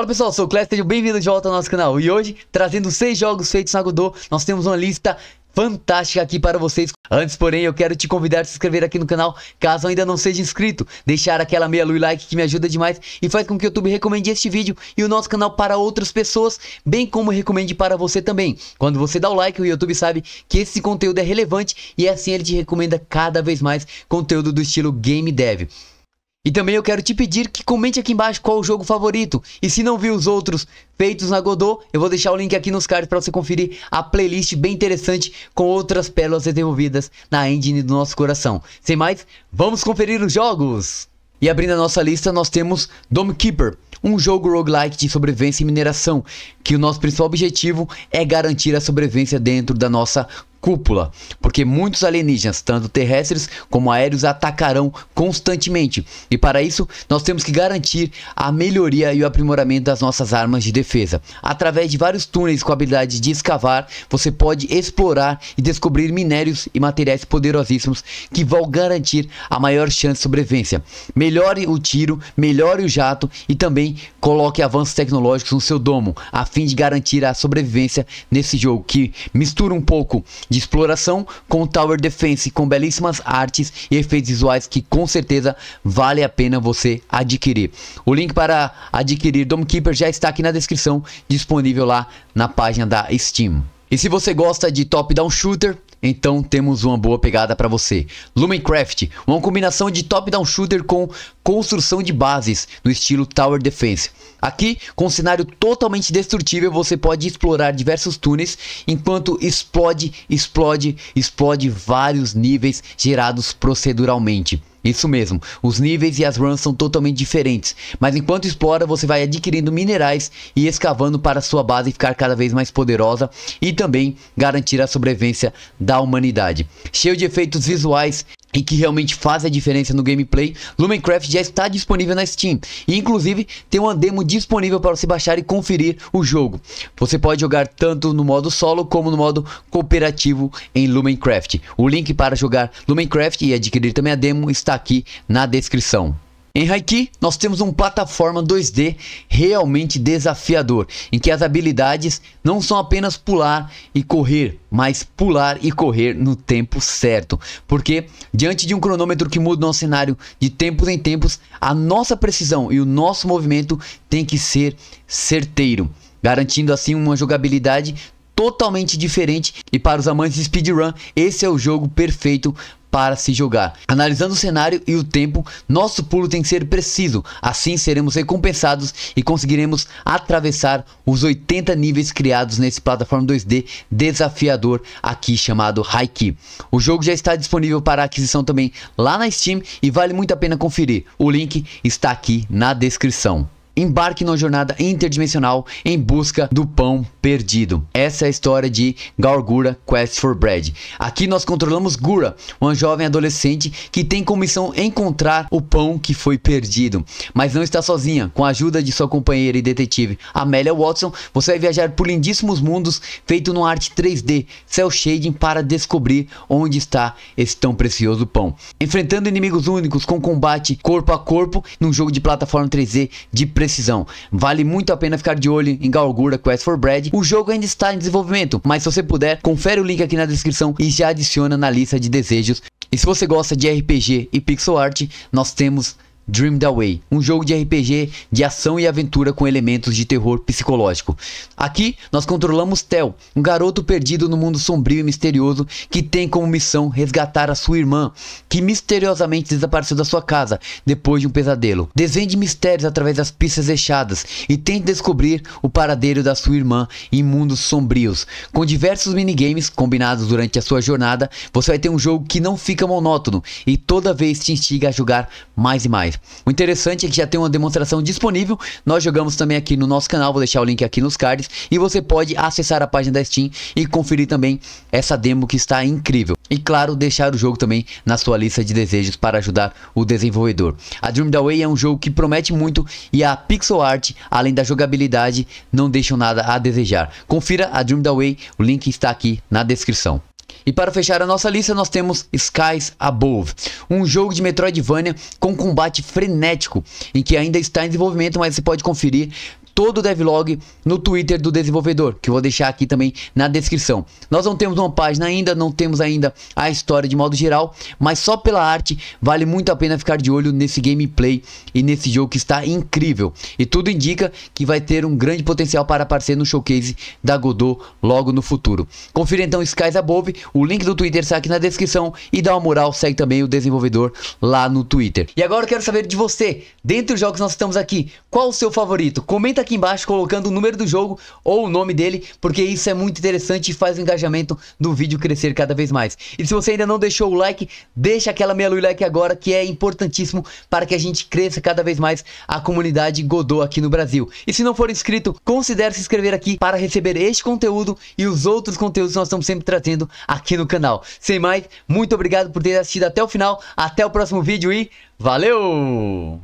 Fala pessoal, sou o Clécio, sejam bem-vindos de volta ao nosso canal. E hoje, trazendo seis jogos feitos na Godot, nós temos uma lista fantástica aqui para vocês. Antes, porém, eu quero te convidar a se inscrever aqui no canal, caso ainda não seja inscrito. Deixar aquela meia luz like que me ajuda demais e faz com que o YouTube recomende este vídeo e o nosso canal para outras pessoas, bem como recomende para você também. Quando você dá o like, o YouTube sabe que esse conteúdo é relevante e assim ele te recomenda cada vez mais conteúdo do estilo Game Dev. E também eu quero te pedir que comente aqui embaixo qual o jogo favorito. E se não viu os outros feitos na Godot, eu vou deixar o link aqui nos cards para você conferir a playlist bem interessante com outras pérolas desenvolvidas na engine do nosso coração. Sem mais, vamos conferir os jogos! E abrindo a nossa lista, nós temos Dome Keeper, um jogo roguelike de sobrevivência e mineração, que o nosso principal objetivo é garantir a sobrevivência dentro da nossa cúpula, porque muitos alienígenas, tanto terrestres como aéreos, atacarão constantemente. E para isso, nós temos que garantir a melhoria e o aprimoramento das nossas armas de defesa. Através de vários túneis com a habilidade de escavar, você pode explorar e descobrir minérios e materiais poderosíssimos que vão garantir a maior chance de sobrevivência. Melhore o tiro, melhore o jato e também coloque avanços tecnológicos no seu domo, a fim de garantir a sobrevivência nesse jogo que mistura um pouco de exploração com Tower Defense, com belíssimas artes e efeitos visuais que com certeza vale a pena você adquirir. O link para adquirir Domekeeper já está aqui na descrição, disponível lá na página da Steam. E se você gosta de top-down shooter, então temos uma boa pegada para você. Lumencraft, uma combinação de top-down shooter com construção de bases no estilo Tower Defense. Aqui, com um cenário totalmente destrutível, você pode explorar diversos túneis enquanto explode, explode, explode vários níveis gerados proceduralmente. Isso mesmo, os níveis e as runs são totalmente diferentes, mas enquanto explora você vai adquirindo minerais e escavando para sua base ficar cada vez mais poderosa e também garantir a sobrevivência da humanidade. Cheio de efeitos visuais e que realmente faz a diferença no gameplay, Lumencraft já está disponível na Steam. E inclusive tem uma demo disponível para você baixar e conferir o jogo. Você pode jogar tanto no modo solo como no modo cooperativo em Lumencraft. O link para jogar Lumencraft e adquirir também a demo está aqui na descrição. Em Haiki, nós temos um plataforma 2D realmente desafiador, em que as habilidades não são apenas pular e correr, mas pular e correr no tempo certo. Porque diante de um cronômetro que muda o nosso cenário de tempos em tempos, a nossa precisão e o nosso movimento tem que ser certeiro, garantindo assim uma jogabilidade totalmente diferente e para os amantes de speedrun, esse é o jogo perfeito para se jogar. Analisando o cenário e o tempo, nosso pulo tem que ser preciso, assim seremos recompensados e conseguiremos atravessar os 80 níveis criados nesse plataforma 2D desafiador aqui chamado Haiki. O jogo já está disponível para aquisição também lá na Steam e vale muito a pena conferir. O link está aqui na descrição embarque numa jornada interdimensional em busca do pão perdido. Essa é a história de Gargura Quest for Bread. Aqui nós controlamos Gura, uma jovem adolescente que tem como missão encontrar o pão que foi perdido, mas não está sozinha. Com a ajuda de sua companheira e detetive Amélia Watson, você vai viajar por lindíssimos mundos feito numa arte 3D, cel shading para descobrir onde está esse tão precioso pão. Enfrentando inimigos únicos com combate corpo a corpo num jogo de plataforma 3D de precisão. Vale muito a pena ficar de olho em Galgura Quest for Bread. O jogo ainda está em desenvolvimento, mas se você puder, confere o link aqui na descrição e já adiciona na lista de desejos. E se você gosta de RPG e pixel art, nós temos the Way, um jogo de RPG de ação e aventura com elementos de terror psicológico. Aqui nós controlamos Tel, um garoto perdido no mundo sombrio e misterioso que tem como missão resgatar a sua irmã, que misteriosamente desapareceu da sua casa depois de um pesadelo. Desvende mistérios através das pistas deixadas e tente descobrir o paradeiro da sua irmã em mundos sombrios. Com diversos minigames combinados durante a sua jornada, você vai ter um jogo que não fica monótono e toda vez te instiga a jogar mais e mais. O interessante é que já tem uma demonstração disponível. Nós jogamos também aqui no nosso canal, vou deixar o link aqui nos cards. E você pode acessar a página da Steam e conferir também essa demo que está incrível. E claro, deixar o jogo também na sua lista de desejos para ajudar o desenvolvedor. A Dream Way é um jogo que promete muito e a pixel art, além da jogabilidade, não deixam nada a desejar. Confira a Dream Way. o link está aqui na descrição. E para fechar a nossa lista, nós temos Skies Above, um jogo de Metroidvania com combate frenético, em que ainda está em desenvolvimento, mas você pode conferir todo o devlog no Twitter do desenvolvedor, que eu vou deixar aqui também na descrição. Nós não temos uma página ainda, não temos ainda a história de modo geral, mas só pela arte vale muito a pena ficar de olho nesse gameplay e nesse jogo que está incrível. E tudo indica que vai ter um grande potencial para aparecer no showcase da Godot logo no futuro. Confira então Skies Above, o link do Twitter está aqui na descrição e dá uma moral, segue também o desenvolvedor lá no Twitter. E agora eu quero saber de você, dentre os jogos que nós estamos aqui, qual o seu favorito? Comenta aqui aqui embaixo colocando o número do jogo ou o nome dele, porque isso é muito interessante e faz o engajamento do vídeo crescer cada vez mais. E se você ainda não deixou o like, deixa aquela meia luz like agora, que é importantíssimo para que a gente cresça cada vez mais a comunidade Godot aqui no Brasil. E se não for inscrito, considere se inscrever aqui para receber este conteúdo e os outros conteúdos que nós estamos sempre trazendo aqui no canal. Sem mais, muito obrigado por ter assistido até o final, até o próximo vídeo e valeu!